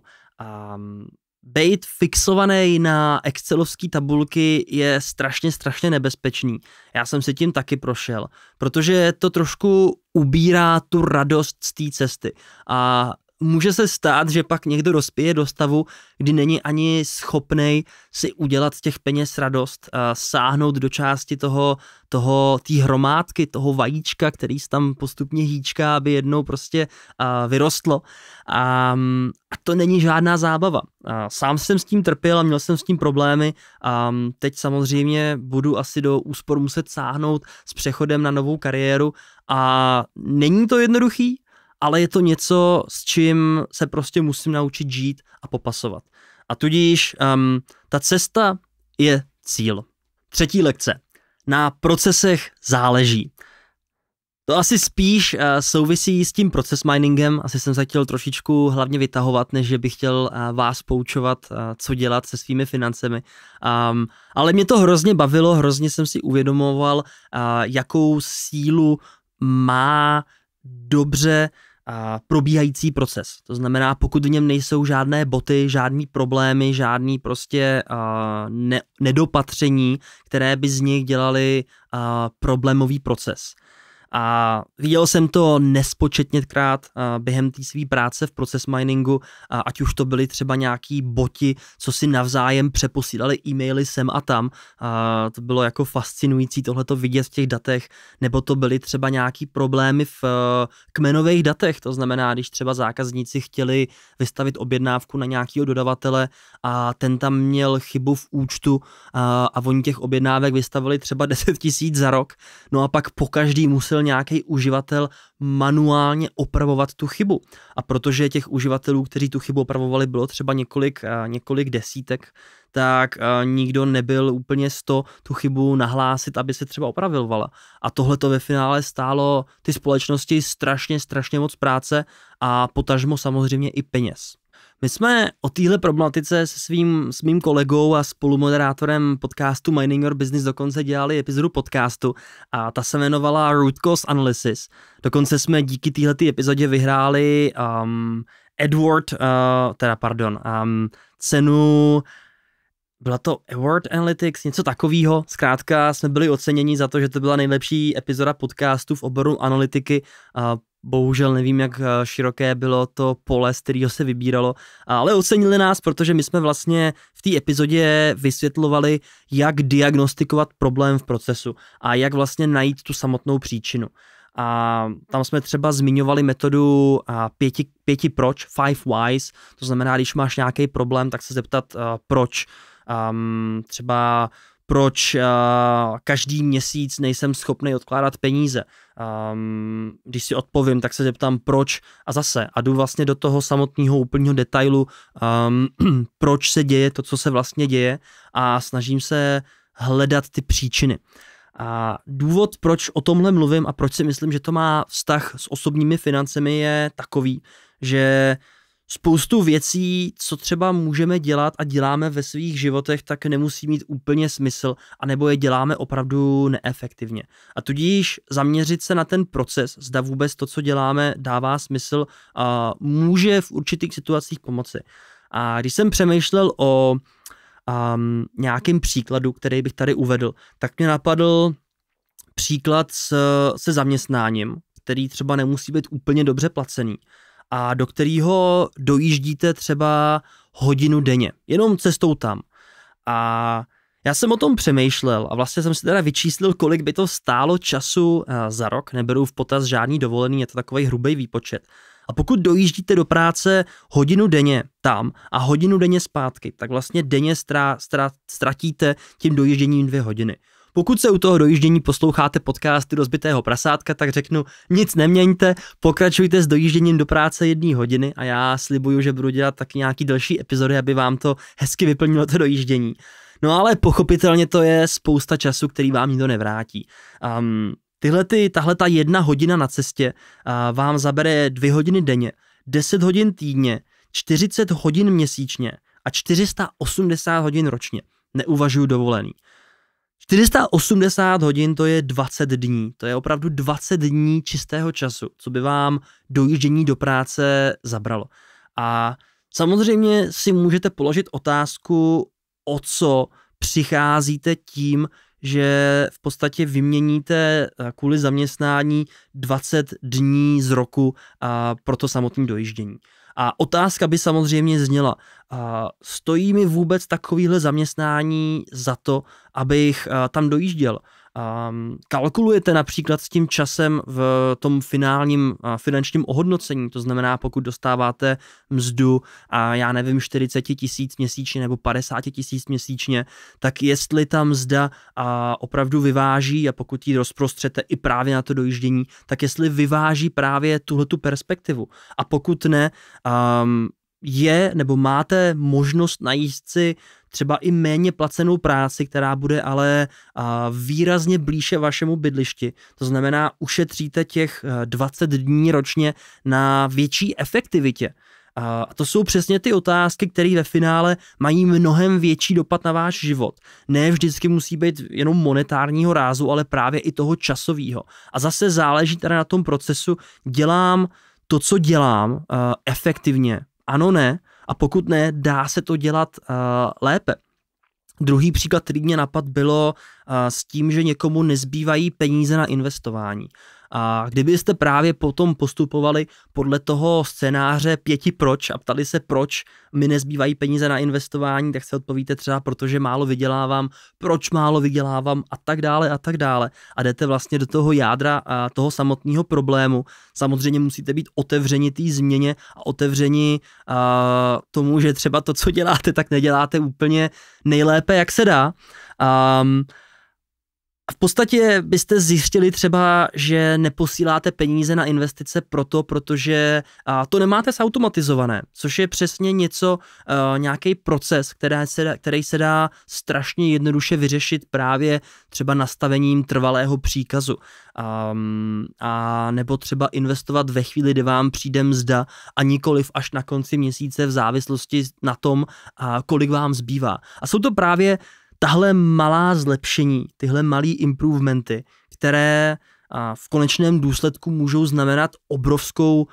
Um, být fixovaný na excelovské tabulky je strašně, strašně nebezpečný. Já jsem si tím taky prošel, protože to trošku ubírá tu radost z té cesty. A může se stát, že pak někdo rozpije do stavu, kdy není ani schopný si udělat z těch peněz radost, a sáhnout do části toho, toho, tý hromádky, toho vajíčka, který se tam postupně hýčká, aby jednou prostě a, vyrostlo. A, mm, a to není žádná zábava. A, sám jsem s tím trpěl a měl jsem s tím problémy. A, mm, teď samozřejmě budu asi do úspor muset sáhnout s přechodem na novou kariéru a není to jednoduchý, ale je to něco, s čím se prostě musím naučit žít a popasovat. A tudíž um, ta cesta je cíl. Třetí lekce. Na procesech záleží. To asi spíš uh, souvisí s tím proces miningem, asi jsem se chtěl trošičku hlavně vytahovat, než že bych chtěl uh, vás poučovat, uh, co dělat se svými financemi. Um, ale mě to hrozně bavilo, hrozně jsem si uvědomoval, jakou sílu má dobře a probíhající proces. To znamená, pokud v něm nejsou žádné boty, žádný problémy, žádný prostě a, ne, nedopatření, které by z nich dělali a, problémový proces. A viděl jsem to nespočetněkrát eh, během té své práce v proces miningu, eh, ať už to byly třeba nějaký boti, co si navzájem přeposílali e-maily sem a tam. A eh, to bylo jako fascinující tohleto vidět v těch datech, nebo to byly třeba nějaký problémy v kmenových datech, to znamená, když třeba zákazníci chtěli vystavit objednávku na nějakého dodavatele a ten tam měl chybu v účtu a, a oni těch objednávek vystavili třeba 10 tisíc za rok, no a pak po každý musel musel nějaký uživatel manuálně opravovat tu chybu. A protože těch uživatelů, kteří tu chybu opravovali, bylo třeba několik, eh, několik desítek, tak eh, nikdo nebyl úplně to tu chybu nahlásit, aby se třeba opravilovala. A tohle to ve finále stálo ty společnosti strašně, strašně moc práce a potažmo samozřejmě i peněz. My jsme o téhle problematice se svým, s mým kolegou a spolumoderátorem podcastu Mining Your Business dokonce dělali epizodu podcastu a ta se jmenovala Root Cause Analysis. Dokonce jsme díky téhle epizodě vyhráli um, Edward, uh, teda pardon, um, cenu byla to Award Analytics, něco takového. Zkrátka jsme byli oceněni za to, že to byla nejlepší epizoda podcastu v oboru analytiky uh, Bohužel nevím, jak eh, široké bylo to pole, z kterého se vybíralo, ale ocenili nás, protože my jsme vlastně v té epizodě vysvětlovali, jak diagnostikovat problém v procesu a jak vlastně najít tu samotnou příčinu. A tam jsme třeba zmiňovali metodu pěti, pěti proč, five whys, to znamená, když máš nějaký problém, tak se zeptat eh, proč. Um, třeba proč uh, každý měsíc nejsem schopný odkládat peníze. Um, když si odpovím, tak se zeptám proč a zase a jdu vlastně do toho samotného úplního detailu, um, proč se děje to, co se vlastně děje a snažím se hledat ty příčiny. A důvod, proč o tomhle mluvím a proč si myslím, že to má vztah s osobními financemi je takový, že uh, spoustu věcí, co třeba můžeme dělat a děláme ve svých životech, tak nemusí mít úplně smysl, anebo je děláme opravdu neefektivně. A tudíž zaměřit se na ten proces, zda vůbec to, co děláme, dává smysl, a může v určitých situacích pomoci. A když jsem přemýšlel o um, nějakém příkladu, který bych tady uvedl, tak mě napadl příklad s, se zaměstnáním, který třeba nemusí být úplně dobře placený, a do kterého dojíždíte třeba hodinu denně, jenom cestou tam. A já jsem o tom přemýšlel a vlastně jsem si teda vyčíslil, kolik by to stálo času eh, za rok, neberu v potaz žádný dovolený, je to takový hrubý výpočet. A pokud dojíždíte do práce hodinu denně tam a hodinu denně zpátky, tak vlastně denně ztratíte tím dojížděním dvě hodiny. Pokud se u toho dojíždění posloucháte podcasty rozbitého prasátka, tak řeknu nic neměňte, pokračujte s dojížděním do práce jedné hodiny a já slibuju, že budu dělat taky nějaký další epizody, aby vám to hezky vyplnilo to dojíždění. No ale pochopitelně to je spousta času, který vám nikdo nevrátí. Um, tyhle, ty, tahle ta jedna hodina na cestě uh, vám zabere dvě hodiny denně, 10 hodin týdně, 40 hodin měsíčně a 480 hodin ročně. Neuvažuju dovolený. 480 hodin to je 20 dní. To je opravdu 20 dní čistého času, co by vám dojíždění do práce zabralo. A samozřejmě si můžete položit otázku, o co přicházíte tím, že v podstatě vyměníte eh, kvůli zaměstnání 20 dní z roku a pro to samotné dojíždění. A otázka by samozřejmě zněla, stojí mi vůbec takovýhle zaměstnání za to, abych eh, tam dojížděl? Um, kalkulujete například s tím časem v tom finálním uh, finančním ohodnocení, to znamená, pokud dostáváte mzdu a já nevím 40 tisíc měsíčně nebo 50 tisíc měsíčně, tak jestli ta mzda uh, opravdu vyváží a pokud ji rozprostřete i právě na to dojíždění, tak jestli vyváží právě tuhle tu perspektivu. A pokud ne, um, je nebo máte možnost najít si třeba i méně placenou práci, která bude ale výrazně blíže vašemu bydlišti. To znamená, ušetříte těch 20 e, dní ročně na větší efektivitě. A to jsou přesně ty otázky, které ve finále mají mnohem větší dopad na váš život. Ne vždycky musí být jenom monetárního rázu, ale právě i toho časového. A zase záleží teda na tom procesu, dělám to, co dělám, e, efektivně, ano, ne, a pokud ne, dá se to dělat uh, lépe. Druhý příklad, který mě napad, bylo uh, s tím, že někomu nezbývají peníze na investování. A kdybyste právě potom postupovali podle toho scénáře pěti proč a ptali se, proč mi nezbývají peníze na investování, tak se odpovíte třeba, protože málo vydělávám, proč málo vydělávám a tak dále a tak dále. A jdete vlastně do toho jádra a toho samotného problému. Samozřejmě musíte být otevřeni té změně a otevřeni a, tomu, že třeba to, co děláte, tak neděláte úplně nejlépe, jak se dá. Um, v podstatě byste zjistili třeba, že neposíláte peníze na investice proto, protože to nemáte zautomatizované, což je přesně něco, eh, nějaký proces, který se, který se dá strašně jednoduše vyřešit právě třeba nastavením trvalého příkazu. A, ehm, a nebo třeba investovat ve chvíli, kdy vám přijde mzda a nikoliv až na konci měsíce v závislosti na tom, kolik vám zbývá. A jsou to právě tahle malá zlepšení, tyhle malé improvementy, které v konečném důsledku můžou znamenat obrovskou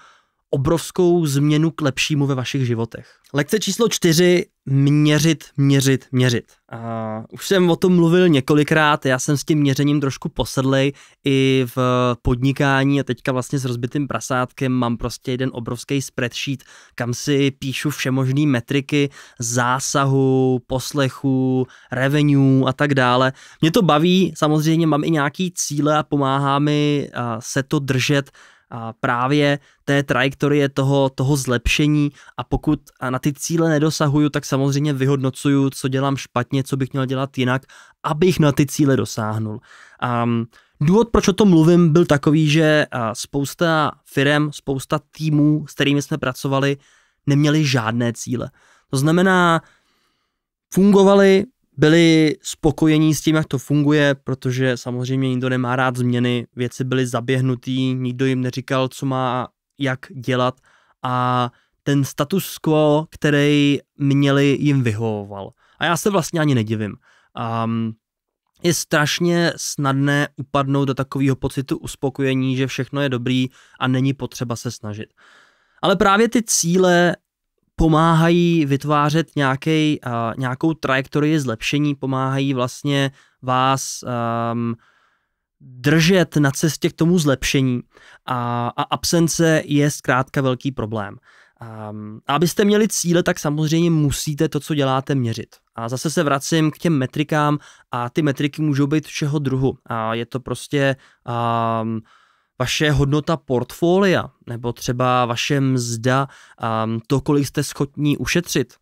obrovskou změnu k lepšímu ve vašich životech. Lekce číslo čtyři, měřit, měřit, měřit. A už jsem o tom mluvil několikrát, já jsem s tím měřením trošku posedlej i v podnikání a teďka vlastně s rozbitým prasátkem mám prostě jeden obrovský spreadsheet, kam si píšu všemožné metriky zásahu, poslechu, revenue a tak dále. Mě to baví, samozřejmě mám i nějaký cíle a pomáhá mi se to držet právě té trajektorie toho, toho zlepšení a pokud na ty cíle nedosahuju, tak samozřejmě vyhodnocuju, co dělám špatně, co bych měl dělat jinak, abych na ty cíle dosáhnul. Um, Důvod, proč o tom mluvím, byl takový, že spousta firm, spousta týmů, s kterými jsme pracovali, neměli žádné cíle. To znamená, fungovali byli spokojení s tím, jak to funguje, protože samozřejmě nikdo nemá rád změny, věci byly zaběhnutý, nikdo jim neříkal, co má jak dělat a ten status quo, který měli, jim vyhovoval. A já se vlastně ani nedivím. Um, je strašně snadné upadnout do takového pocitu uspokojení, že všechno je dobrý a není potřeba se snažit. Ale právě ty cíle pomáhají vytvářet nějaký, uh, nějakou trajektorii zlepšení, pomáhají vlastně vás um, držet na cestě k tomu zlepšení a, a absence je zkrátka velký problém. Um, abyste měli cíle, tak samozřejmě musíte to, co děláte, měřit. A zase se vracím k těm metrikám a ty metriky můžou být všeho druhu. A je to prostě um, vaše hodnota portfolia nebo třeba vaše mzda, to, kolik jste schopni ušetřit.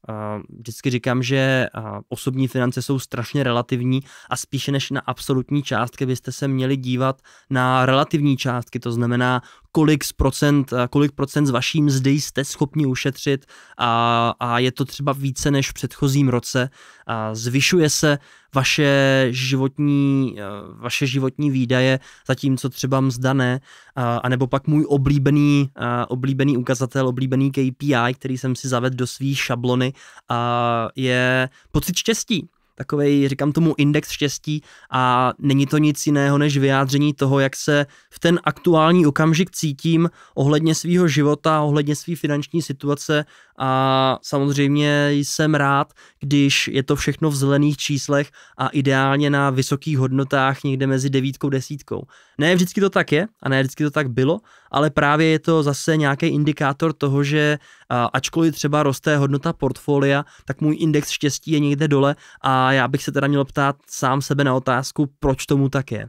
Vždycky říkám, že osobní finance jsou strašně relativní a spíše než na absolutní částky byste se měli dívat na relativní částky, to znamená, kolik, z procent, kolik procent z vaší mzdy jste schopni ušetřit a, a je to třeba více než v předchozím roce. A zvyšuje se vaše životní, eh, vaše životní výdaje, zatímco třeba mzda ne, a, a nebo pak můj oblíbený, eh, oblíbený ukazatel, oblíbený KPI, který jsem si zavedl do svých šablony, a je pocit štěstí takový, říkám tomu, index štěstí a není to nic jiného než vyjádření toho, jak se v ten aktuální okamžik cítím ohledně svého života, ohledně své finanční situace a samozřejmě jsem rád, když je to všechno v zelených číslech a ideálně na vysokých hodnotách někde mezi devítkou, desítkou. Ne vždycky to tak je a ne vždycky to tak bylo, ale právě je to zase nějaký indikátor toho, že ačkoliv třeba roste hodnota portfolia, tak můj index štěstí je někde dole a já bych se teda měl ptát sám sebe na otázku, proč tomu tak je.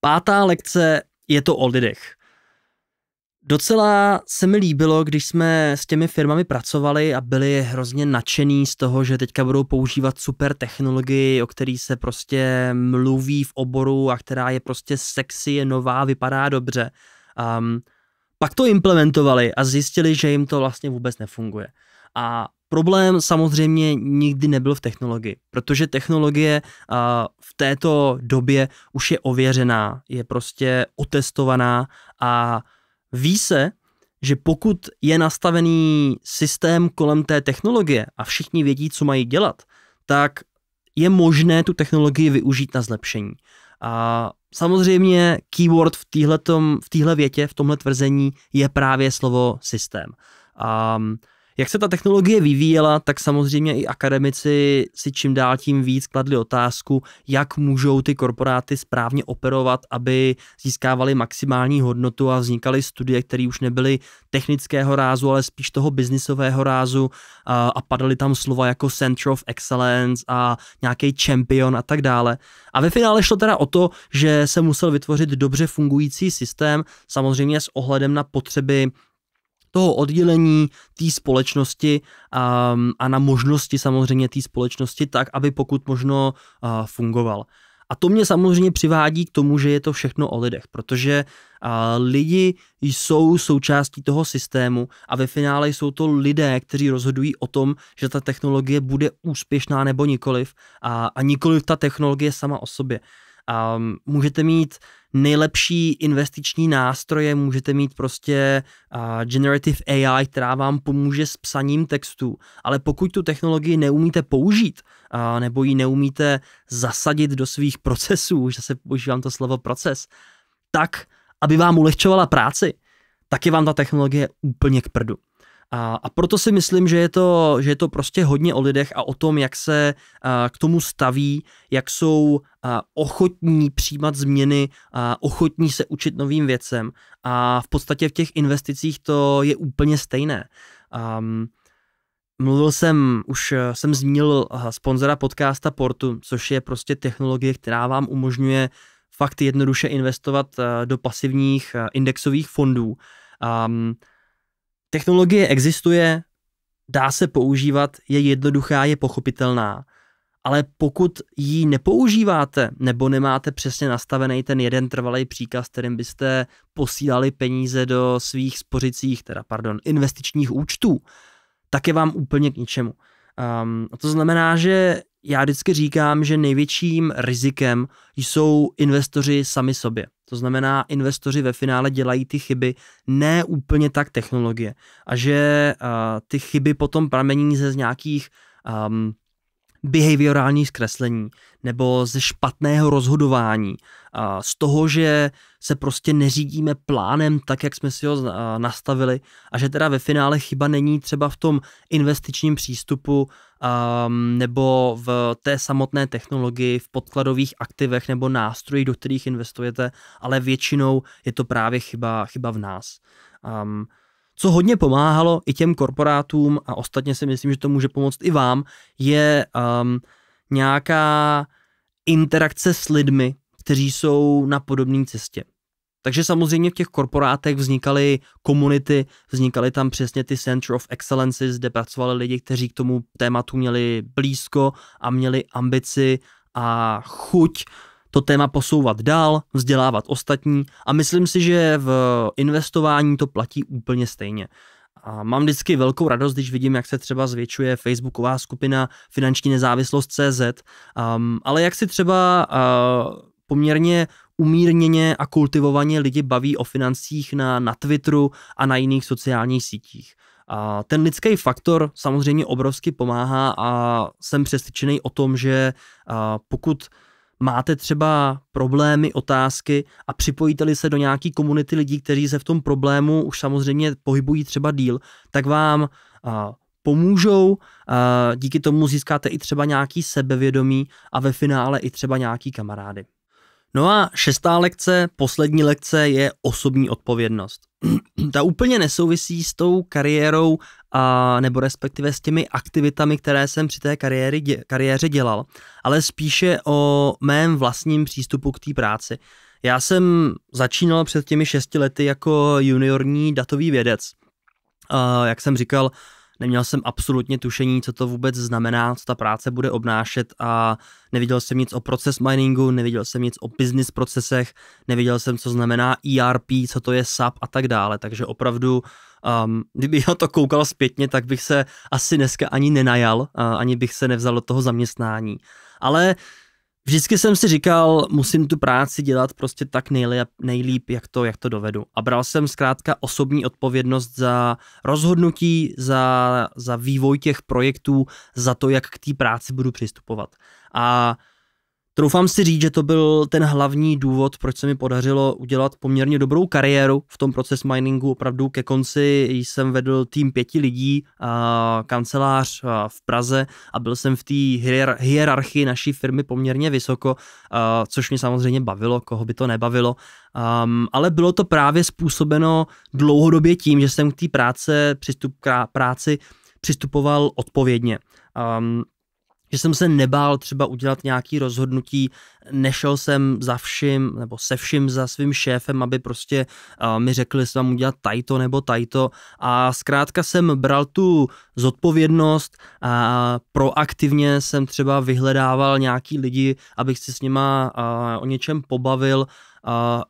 Pátá lekce je to o lidech. Docela se mi líbilo, když jsme s těmi firmami pracovali a byli hrozně nadšený z toho, že teďka budou používat super technologii, o který se prostě mluví v oboru a která je prostě sexy, je nová, vypadá dobře. Um, pak to implementovali a zjistili, že jim to vlastně vůbec nefunguje. A problém samozřejmě nikdy nebyl v technologii, protože technologie v této době už je ověřená, je prostě otestovaná a ví se, že pokud je nastavený systém kolem té technologie a všichni vědí, co mají dělat, tak je možné tu technologii využít na zlepšení. A samozřejmě keyword v, týhletom, v téhle větě, v tomhle tvrzení je právě slovo systém. Um, jak se ta technologie vyvíjela, tak samozřejmě i akademici si čím dál tím víc kladli otázku, jak můžou ty korporáty správně operovat, aby získávali maximální hodnotu a vznikaly studie, které už nebyly technického rázu, ale spíš toho biznisového rázu a, a padaly tam slova jako Center of Excellence a nějaký champion a tak dále. A ve finále šlo teda o to, že se musel vytvořit dobře fungující systém, samozřejmě s ohledem na potřeby toho oddělení té společnosti a, um, a na možnosti samozřejmě té společnosti tak, aby pokud možno a, uh, fungoval. A to mě samozřejmě přivádí k tomu, že je to všechno o lidech, protože a, uh, lidi jsou součástí toho systému a ve finále jsou to lidé, kteří rozhodují o tom, že ta technologie bude úspěšná nebo nikoliv a, a nikoliv ta technologie sama o sobě. Um, můžete mít nejlepší investiční nástroje, můžete mít prostě uh, generative AI, která vám pomůže s psaním textů, ale pokud tu technologii neumíte použít, uh, nebo ji neumíte zasadit do svých procesů, už zase používám to slovo proces, tak, aby vám ulehčovala práci, tak je vám ta technologie úplně k prdu. A, a proto si myslím, že je, to, že je to prostě hodně o lidech a o tom, jak se a, k tomu staví, jak jsou a, ochotní přijímat změny, a, ochotní se učit novým věcem. A v podstatě v těch investicích to je úplně stejné. Um, Mluvil jsem, už e, jsem zmínil e, sponzora podcasta Portu, což je prostě technologie, která vám umožňuje fakt jednoduše investovat e, do pasivních indexových fondů. Um, Technologie existuje, dá se používat, je jednoduchá, je pochopitelná, ale pokud ji nepoužíváte nebo nemáte přesně nastavený ten jeden trvalý příkaz, kterým byste posílali peníze do svých spořicích, teda pardon, investičních účtů, tak je vám úplně k ničemu. Um, to znamená, že já vždycky říkám, že největším rizikem jsou investoři sami sobě. To znamená, investoři ve finále dělají ty chyby ne úplně tak technologie. A že uh, ty chyby potom pramení ze z nějakých um, behaviorálních zkreslení nebo ze špatného rozhodování, uh, z toho, že se prostě neřídíme plánem tak, jak jsme si ho nastavili a že teda ve finále chyba není třeba v tom investičním přístupu um, nebo v té samotné technologii, v podkladových aktivech nebo nástrojích, do kterých investujete, ale většinou je to právě chyba, chyba v nás. Um, co hodně pomáhalo i těm korporátům, a ostatně si myslím, že to může pomoct i vám, je um, nějaká interakce s lidmi, kteří jsou na podobné cestě. Takže samozřejmě v těch korporátech vznikaly komunity, vznikaly tam přesně ty Center of Excellences, kde pracovali lidi, kteří k tomu tématu měli blízko a měli ambici a chuť to téma posouvat dál, vzdělávat ostatní a myslím si, že v investování to platí úplně stejně. A mám vždycky velkou radost, když vidím, jak se třeba zvětšuje facebooková skupina Finanční nezávislost CZ, um, ale jak si třeba uh, poměrně umírněně a kultivovaně lidi baví o financích na, na Twitteru a na jiných sociálních sítích. A ten lidský faktor samozřejmě obrovsky pomáhá a jsem přesvědčený o tom, že pokud máte třeba problémy, otázky a připojíte-li se do nějaký komunity lidí, kteří se v tom problému už samozřejmě pohybují třeba díl, tak vám pomůžou, díky tomu získáte i třeba nějaký sebevědomí a ve finále i třeba nějaký kamarády. No a šestá lekce, poslední lekce je osobní odpovědnost. Ta úplně nesouvisí s tou kariérou a, nebo respektive s těmi aktivitami, které jsem při té kariéry, dě, kariéře dělal, ale spíše o mém vlastním přístupu k té práci. Já jsem začínal před těmi šesti lety jako juniorní datový vědec. A, jak jsem říkal, Neměl jsem absolutně tušení, co to vůbec znamená, co ta práce bude obnášet a neviděl jsem nic o proces miningu, neviděl jsem nic o business procesech, neviděl jsem, co znamená ERP, co to je SAP a tak dále. Takže opravdu, um, kdybych na to koukal zpětně, tak bych se asi dneska ani nenajal, uh, ani bych se nevzal do toho zaměstnání. Ale uh, Vždycky jsem si říkal, musím tu práci dělat prostě tak nejlíp, nejlíp jak, to, jak to dovedu. A bral jsem zkrátka osobní odpovědnost za rozhodnutí, za, za vývoj těch projektů, za to, jak k té práci budu přistupovat. A Troufám si říct, že to byl ten hlavní důvod, proč se mi podařilo udělat poměrně dobrou kariéru v tom proces miningu. Opravdu ke konci jsem vedl tým pěti lidí, a kancelář a v Praze a byl jsem v té hierarchii naší firmy poměrně vysoko, a což mě samozřejmě bavilo, koho by to nebavilo. Um, ale bylo to právě způsobeno dlouhodobě tím, že jsem k té práce, přistup, práci přistupoval odpovědně. Um, že jsem se nebál třeba udělat nějaký rozhodnutí, nešel jsem za vším nebo se vším za svým šéfem, aby prostě uh, mi řekli, že mám udělat tajto nebo tajto a zkrátka jsem bral tu zodpovědnost a proaktivně jsem třeba vyhledával nějaký lidi, abych si s nima uh, o něčem pobavil uh,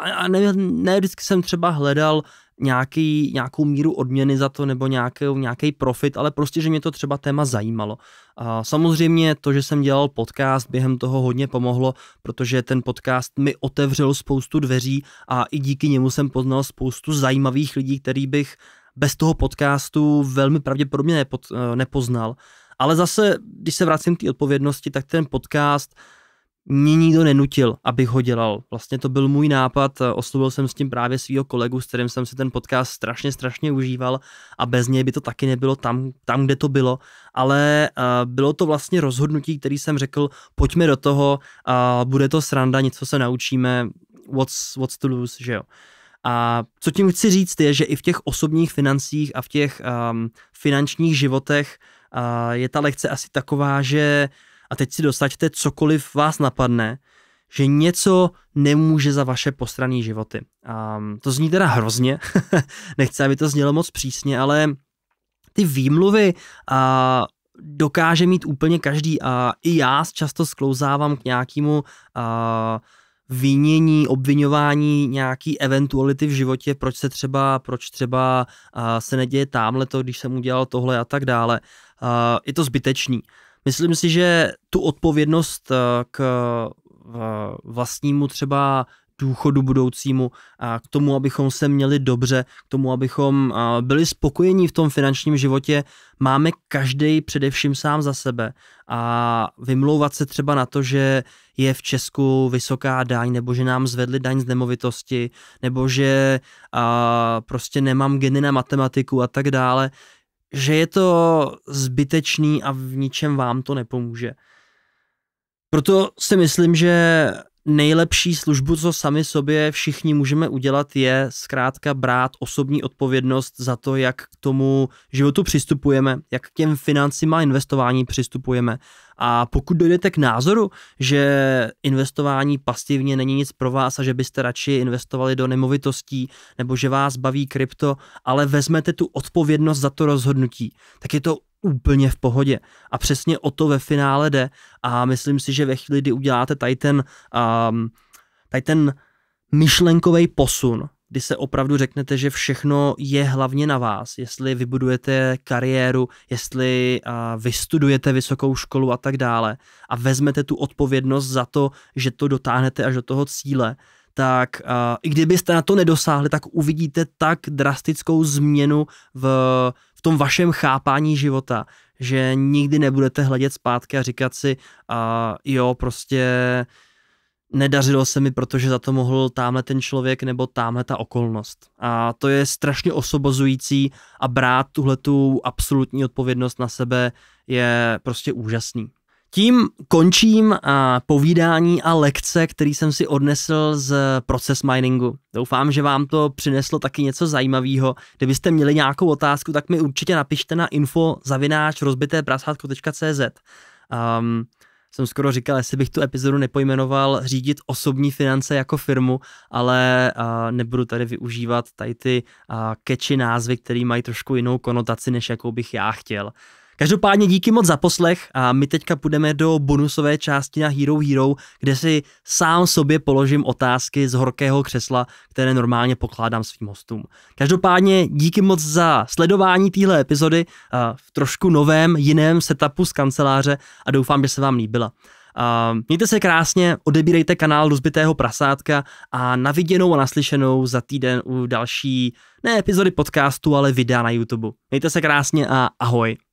a ne, ne vždycky jsem třeba hledal nějaký, nějakou míru odměny za to nebo nějaký, nějaký profit, ale prostě, že mě to třeba téma zajímalo. A samozřejmě to, že jsem dělal podcast, během toho hodně pomohlo, protože ten podcast mi otevřel spoustu dveří a i díky němu jsem poznal spoustu zajímavých lidí, který bych bez toho podcastu velmi pravděpodobně eh, nepoznal. Ale zase, když se vracím k té odpovědnosti, tak ten podcast uh, mě nikdo nenutil, abych ho dělal. Vlastně to byl můj nápad, eh, oslovil jsem s tím právě svého kolegu, s kterým jsem si ten podcast strašně, strašně užíval a bez něj by to taky nebylo tam, tam kde to bylo. Ale uh, bylo to vlastně rozhodnutí, který jsem řekl, pojďme do toho, uh, bude to sranda, něco se naučíme, what's, what's to lose, že jo. A co tím chci říct je, že i v těch osobních financích a v těch um, finančních životech uh, je ta lekce asi taková, že uh, a teď si dostaňte cokoliv vás napadne, že něco nemůže za vaše postraný životy. Um, to zní teda hrozně, nechci, aby to znělo moc přísně, ale ty výmluvy a dokáže mít úplně každý a i já často sklouzávám k nějakému a, vinění, obvinování nějaký eventuality v životě, proč se třeba, proč třeba a, se neděje tamhle to, když jsem udělal tohle a tak dále. A, je to zbytečný. Myslím si, že tu odpovědnost eh, k eh, vlastnímu třeba důchodu budoucímu, a k tomu, abychom se měli dobře, k tomu, abychom eh, byli spokojení v tom finančním životě, máme každý především sám za sebe. A vymlouvat se třeba na to, že je v Česku vysoká daň, nebo že nám zvedli daň z nemovitosti, nebo že a, prostě nemám geny na matematiku a tak dále, že je to zbytečný a v ničem vám to nepomůže. Proto si myslím, že nejlepší službu, co sami sobě všichni můžeme udělat, je zkrátka brát osobní odpovědnost za to, jak k tomu životu přistupujeme, jak k těm financím a investování přistupujeme. A pokud dojdete k názoru, že investování pasivně není nic pro vás a že byste radši investovali do nemovitostí nebo že vás baví krypto, ale vezmete tu odpovědnost za to rozhodnutí, tak je to úplně v pohodě. A přesně o to ve finále jde a myslím si, že ve chvíli, kdy uděláte tady ten, um, tady ten myšlenkový posun, kdy se opravdu řeknete, že všechno je hlavně na vás, jestli vybudujete kariéru, jestli uh, vystudujete vysokou školu a tak dále a vezmete tu odpovědnost za to, že to dotáhnete až do toho cíle, tak uh, i kdybyste na to nedosáhli, tak uvidíte tak drastickou změnu v v tom vašem chápání života, že nikdy nebudete hledět zpátky a říkat si, a jo, prostě nedařilo se mi, protože za to mohl tamhle ten člověk nebo tamhle ta okolnost. A to je strašně osobozující a brát tuhle tu absolutní odpovědnost na sebe je prostě úžasný. Tím končím a povídání a lekce, který jsem si odnesl z proces miningu. Doufám, že vám to přineslo taky něco zajímavého. Kdybyste měli nějakou otázku, tak mi určitě napište na info zavináč prasátko.cz. Um, jsem skoro říkal, jestli bych tu epizodu nepojmenoval řídit osobní finance jako firmu, ale uh, nebudu tady využívat tady ty uh, keči názvy, které mají trošku jinou konotaci, než jakou bych já chtěl. Každopádně díky moc za poslech a my teďka půjdeme do bonusové části na Hero Hero, kde si sám sobě položím otázky z horkého křesla, které normálně pokládám svým hostům. Každopádně díky moc za sledování téhle epizody v trošku novém, jiném setupu z kanceláře a doufám, že se vám líbila. mějte se krásně, odebírejte kanál Rozbitého prasátka a na viděnou a naslyšenou za týden u další, ne epizody podcastu, ale videa na YouTube. Mějte se krásně a ahoj.